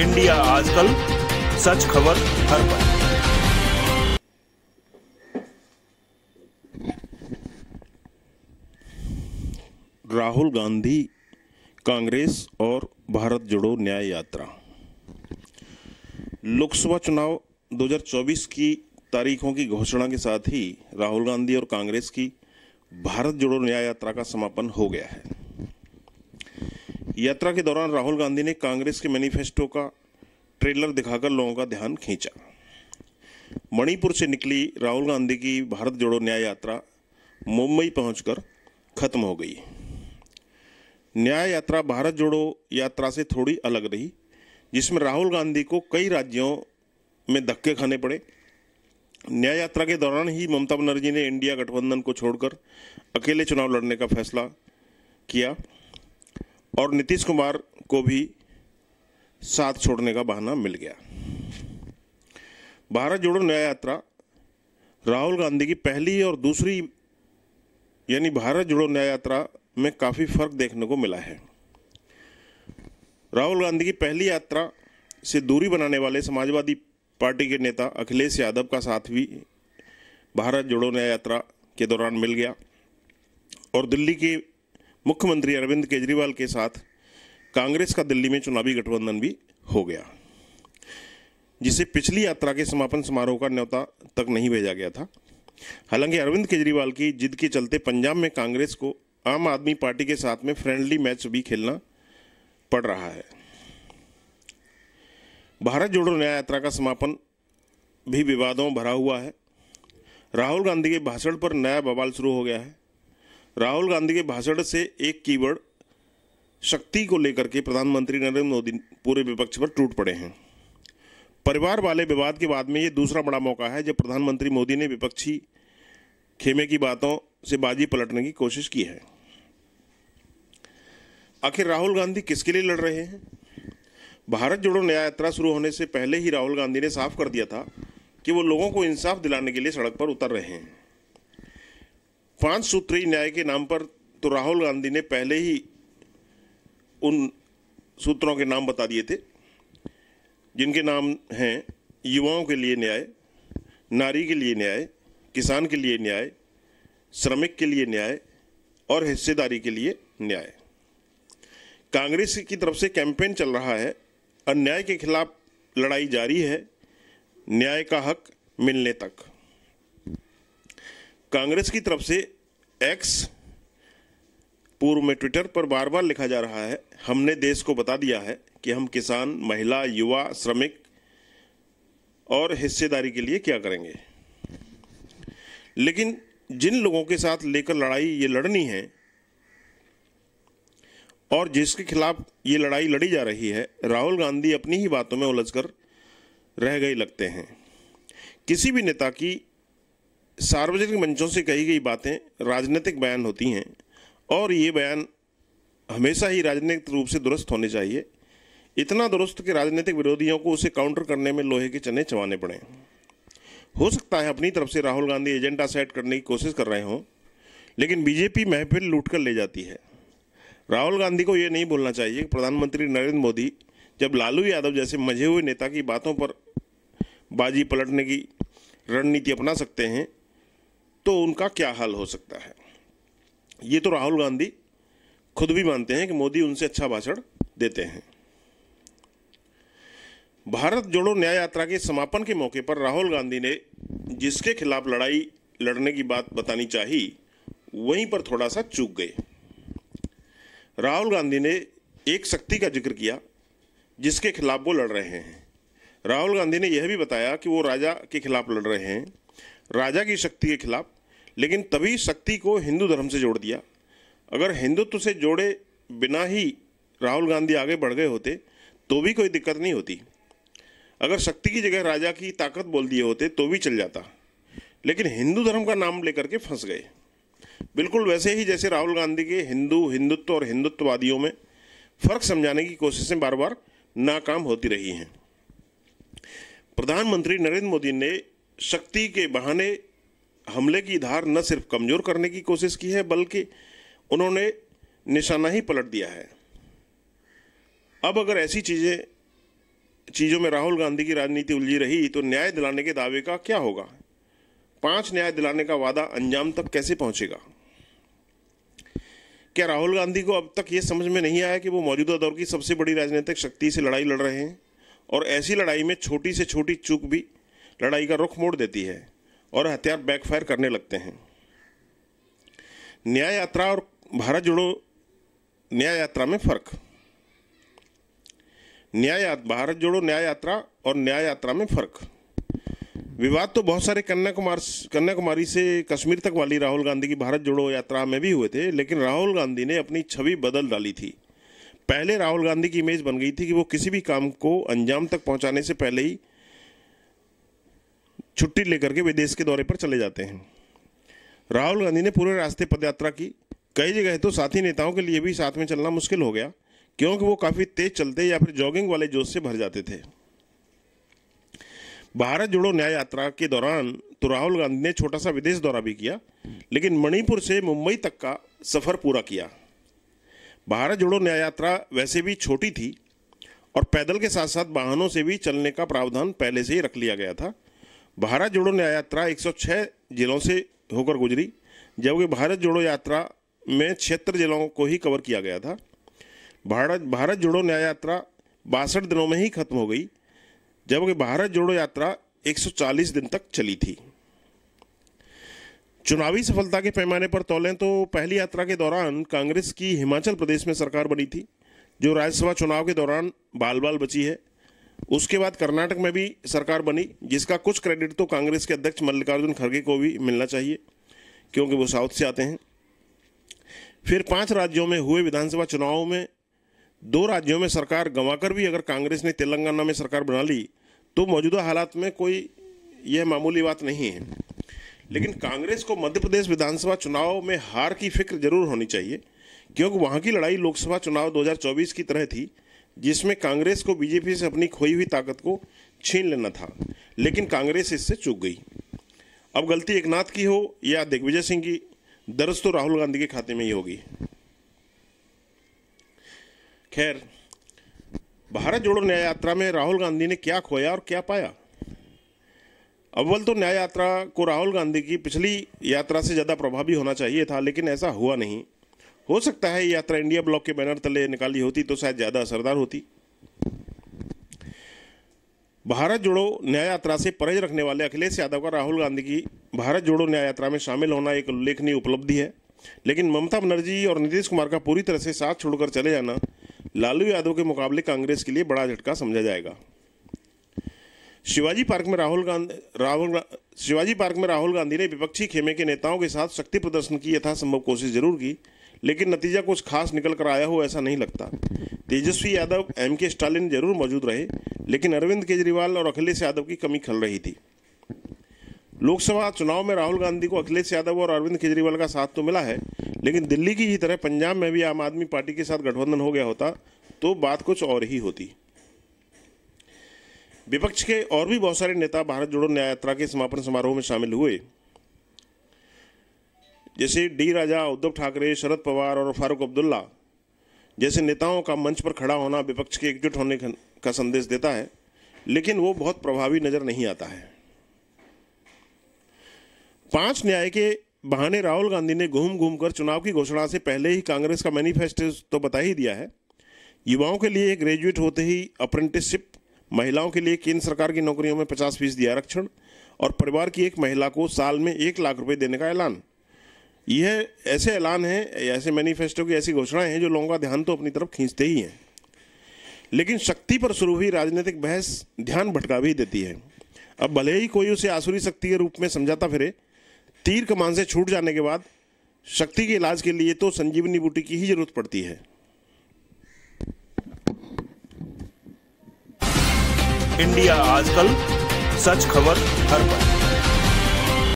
India आजकल सच खबर हर पर राहुल गांधी कांग्रेस और भारत जोड़ो न्याय यात्रा लोकसभा चुनाव 2024 की तारीखों की घोषणा के साथ ही राहुल गांधी और कांग्रेस की भारत जोड़ो न्याय यात्रा का समापन हो गया है यात्रा के दौरान राहुल गांधी ने कांग्रेस के मैनिफेस्टो का ट्रेलर दिखाकर लोगों का ध्यान खींचा मणिपुर से निकली राहुल गांधी की भारत जोड़ो न्याय यात्रा मुंबई पहुंचकर खत्म हो गई न्याय यात्रा भारत जोड़ो यात्रा से थोड़ी अलग रही जिसमें राहुल गांधी को कई राज्यों में धक्के खाने पड़े न्याय यात्रा के दौरान ही ममता बनर्जी ने इंडिया गठबंधन को छोड़कर अकेले चुनाव लड़ने का फैसला किया और नीतीश कुमार को भी साथ छोड़ने का बहाना मिल गया भारत जोड़ो न्याय यात्रा राहुल गांधी की पहली और दूसरी यानी भारत जोड़ो न्याय यात्रा में काफ़ी फर्क देखने को मिला है राहुल गांधी की पहली यात्रा से दूरी बनाने वाले समाजवादी पार्टी के नेता अखिलेश यादव का साथ भी भारत जोड़ो न्याय यात्रा के दौरान मिल गया और दिल्ली के मुख्यमंत्री अरविंद केजरीवाल के साथ कांग्रेस का दिल्ली में चुनावी गठबंधन भी हो गया जिसे पिछली यात्रा के समापन समारोह का न्यौता तक नहीं भेजा गया था हालांकि अरविंद केजरीवाल की जिद के चलते पंजाब में कांग्रेस को आम आदमी पार्टी के साथ में फ्रेंडली मैच भी खेलना पड़ रहा है भारत जोड़ो न्याय यात्रा का समापन भी विवादों भरा हुआ है राहुल गांधी के भाषण पर नया बवाल शुरू हो गया है राहुल गांधी के भाषण से एक कीवर्ड शक्ति को लेकर के प्रधानमंत्री नरेंद्र मोदी पूरे विपक्ष पर टूट पड़े हैं परिवार वाले विवाद के बाद में ये दूसरा बड़ा मौका है जब प्रधानमंत्री मोदी ने विपक्षी खेमे की बातों से बाजी पलटने की कोशिश की है आखिर राहुल गांधी किसके लिए लड़ रहे हैं भारत जोड़ो न्याय यात्रा शुरू होने से पहले ही राहुल गांधी ने साफ कर दिया था कि वो लोगों को इंसाफ दिलाने के लिए सड़क पर उतर रहे हैं पांच सूत्री न्याय के नाम पर तो राहुल गांधी ने पहले ही उन सूत्रों के नाम बता दिए थे जिनके नाम हैं युवाओं के लिए न्याय नारी के लिए न्याय किसान के लिए न्याय श्रमिक के लिए न्याय और हिस्सेदारी के लिए न्याय कांग्रेस की तरफ से कैंपेन चल रहा है अन्याय के खिलाफ लड़ाई जारी है न्याय का हक मिलने तक कांग्रेस की तरफ से एक्स पूर्व में ट्विटर पर बार बार लिखा जा रहा है हमने देश को बता दिया है कि हम किसान महिला युवा श्रमिक और हिस्सेदारी के लिए क्या करेंगे लेकिन जिन लोगों के साथ लेकर लड़ाई ये लड़नी है और जिसके खिलाफ ये लड़ाई लड़ी जा रही है राहुल गांधी अपनी ही बातों में उलझकर रह गए लगते हैं किसी भी नेता की सार्वजनिक मंचों से कही गई बातें राजनीतिक बयान होती हैं और ये बयान हमेशा ही राजनीतिक रूप से दुरुस्त होने चाहिए इतना दुरुस्त कि राजनीतिक विरोधियों को उसे काउंटर करने में लोहे के चने चबाने पड़ें हो सकता है अपनी तरफ से राहुल गांधी एजेंडा सेट करने की कोशिश कर रहे हों लेकिन बीजेपी महफिल लूट कर ले जाती है राहुल गांधी को ये नहीं बोलना चाहिए कि प्रधानमंत्री नरेंद्र मोदी जब लालू यादव जैसे मझे हुए नेता की बातों पर बाजी पलटने की रणनीति अपना सकते हैं तो उनका क्या हाल हो सकता है ये तो राहुल गांधी खुद भी मानते हैं कि मोदी उनसे अच्छा भाषण देते हैं भारत जोड़ो न्याय यात्रा के समापन के मौके पर राहुल गांधी ने जिसके खिलाफ लड़ाई लड़ने की बात बतानी चाहिए वहीं पर थोड़ा सा चूक गए राहुल गांधी ने एक शक्ति का जिक्र किया जिसके खिलाफ वो लड़ रहे हैं राहुल गांधी ने यह भी बताया कि वो राजा के खिलाफ लड़ रहे हैं राजा की शक्ति के खिलाफ लेकिन तभी शक्ति को हिंदू धर्म से जोड़ दिया अगर हिंदुत्व से जोड़े बिना ही राहुल गांधी आगे बढ़ गए होते तो भी कोई दिक्कत नहीं होती अगर शक्ति की जगह राजा की ताकत बोल दिए होते तो भी चल जाता लेकिन हिंदू धर्म का नाम लेकर के फंस गए बिल्कुल वैसे ही जैसे राहुल गांधी के हिंदू हिंदुत्व और हिंदुत्ववादियों में फर्क समझाने की कोशिशें बार बार नाकाम होती रही हैं प्रधानमंत्री नरेंद्र मोदी ने शक्ति के बहाने हमले की धार न सिर्फ कमज़ोर करने की कोशिश की है बल्कि उन्होंने निशाना ही पलट दिया है अब अगर ऐसी चीज़ें चीज़ों में राहुल गांधी की राजनीति उलझी रही तो न्याय दिलाने के दावे का क्या होगा पांच न्याय दिलाने का वादा अंजाम तक कैसे पहुंचेगा क्या राहुल गांधी को अब तक यह समझ में नहीं आया कि वो मौजूदा दौर की सबसे बड़ी राजनीतिक शक्ति से लड़ाई लड़ रहे हैं और ऐसी लड़ाई में छोटी से छोटी चूक भी लड़ाई का रुख मोड़ देती है और हथियार बैकफायर करने लगते हैं न्याय यात्रा और भारत जोड़ो न्याय यात्रा में फर्क न्याय भारत जोड़ो न्याय यात्रा और न्याय यात्रा में फर्क विवाद तो बहुत सारे कन्याकुमार कन्याकुमारी से कश्मीर तक वाली राहुल गांधी की भारत जोड़ो यात्रा में भी हुए थे लेकिन राहुल गांधी ने अपनी छवि बदल डाली थी पहले राहुल गांधी की इमेज बन गई थी कि वो किसी भी काम को अंजाम तक पहुंचाने से पहले ही छुट्टी लेकर के विदेश के दौरे पर चले जाते हैं राहुल गांधी ने पूरे रास्ते पदयात्रा की कई जगह तो साथी नेताओं के लिए भी साथ में चलना मुश्किल हो गया क्योंकि वो काफ़ी तेज चलते या फिर जॉगिंग वाले जोश से भर जाते थे भारत जोड़ो न्याय यात्रा के दौरान तो राहुल गांधी ने छोटा सा विदेश दौरा भी किया लेकिन मणिपुर से मुंबई तक का सफ़र पूरा किया भारत जोड़ो न्याय यात्रा वैसे भी छोटी थी और पैदल के साथ साथ वाहनों से भी चलने का प्रावधान पहले से ही रख लिया गया था भारत जोड़ो न्याय यात्रा 106 जिलों से होकर गुजरी जबकि भारत जोड़ो यात्रा में छिहत्तर जिलों को ही कवर किया गया था भारत भारत जोड़ो न्याय यात्रा बासठ दिनों में ही खत्म हो गई जबकि भारत जोड़ो यात्रा 140 दिन तक चली थी चुनावी सफलता के पैमाने पर तोलें तो पहली यात्रा के दौरान कांग्रेस की हिमाचल प्रदेश में सरकार बनी थी जो राज्यसभा चुनाव के दौरान बाल बाल बची है उसके बाद कर्नाटक में भी सरकार बनी जिसका कुछ क्रेडिट तो कांग्रेस के अध्यक्ष मल्लिकार्जुन खड़गे को भी मिलना चाहिए क्योंकि वो साउथ से आते हैं फिर पांच राज्यों में हुए विधानसभा चुनावों में दो राज्यों में सरकार गंवाकर भी अगर कांग्रेस ने तेलंगाना में सरकार बना ली तो मौजूदा हालात में कोई यह मामूली बात नहीं है लेकिन कांग्रेस को मध्य प्रदेश विधानसभा चुनाव में हार की फिक्र जरूर होनी चाहिए क्योंकि वहाँ की लड़ाई लोकसभा चुनाव 2024 की तरह थी जिसमें कांग्रेस को बीजेपी से अपनी खोई हुई ताकत को छीन लेना था लेकिन कांग्रेस इससे चूक गई अब गलती एक नाथ की हो या दिग्विजय सिंह की दरस तो राहुल गांधी के खाते में ही होगी खैर भारत जोड़ो न्याय यात्रा में राहुल गांधी ने क्या खोया और क्या पाया अव्वल तो न्याय यात्रा को राहुल गांधी की पिछली यात्रा से ज़्यादा प्रभावी होना चाहिए था लेकिन ऐसा हुआ नहीं हो सकता है यात्रा इंडिया ब्लॉक के बैनर तले निकाली होती तो शायद ज़्यादा असरदार होती भारत जोड़ो न्याय यात्रा से परहेज रखने वाले अखिलेश यादव का राहुल गांधी की भारत जोड़ो न्याय यात्रा में शामिल होना एक उल्लेखनीय उपलब्धि है लेकिन ममता बनर्जी और नीतीश कुमार का पूरी तरह से साथ छोड़कर चले जाना लालू यादव के मुकाबले कांग्रेस के लिए बड़ा झटका समझा जाएगा शिवाजी पार्क में राहुल गांधी राहुल शिवाजी पार्क में राहुल गांधी ने विपक्षी खेमे के नेताओं के साथ शक्ति प्रदर्शन की यथासंभव कोशिश जरूर की लेकिन नतीजा कुछ खास निकल कर आया हो ऐसा नहीं लगता तेजस्वी यादव एम के स्टालिन जरूर मौजूद रहे लेकिन अरविंद केजरीवाल और अखिलेश यादव की कमी खल रही थी लोकसभा चुनाव में राहुल गांधी को अखिलेश यादव और अरविंद केजरीवाल का साथ तो मिला है लेकिन दिल्ली की ही तरह पंजाब में भी आम आदमी पार्टी के साथ गठबंधन हो गया होता तो बात कुछ और ही होती विपक्ष के और भी बहुत सारे नेता भारत जोड़ो न्याय यात्रा के समापन समारोह में शामिल हुए जैसे डी राजा उद्धव ठाकरे शरद पवार और फारूक अब्दुल्ला जैसे नेताओं का मंच पर खड़ा होना विपक्ष के एकजुट होने का संदेश देता है लेकिन वो बहुत प्रभावी नजर नहीं आता है पांच न्याय के बहाने राहुल गांधी ने घूम घूम कर चुनाव की घोषणा से पहले ही कांग्रेस का मैनिफेस्टो तो बता ही दिया है युवाओं के लिए ग्रेजुएट होते ही अप्रेंटिसशिप महिलाओं के लिए केंद्र सरकार की नौकरियों में पचास फीसदी आरक्षण और परिवार की एक महिला को साल में एक लाख रुपए देने का ऐलान यह ऐसे ऐलान हैं ऐसे मैनिफेस्टो की ऐसी घोषणाएं हैं जो लोगों का ध्यान तो अपनी तरफ खींचते ही हैं लेकिन शक्ति पर शुरू हुई राजनीतिक बहस ध्यान भटका भी देती है अब भले ही कोई उसे आसुरी शक्ति के रूप में समझाता फिरे तीर कमान से छूट जाने के बाद शक्ति के इलाज के लिए तो संजीवनी बूटी की ही जरूरत पड़ती है इंडिया आजकल सच खबर हर पर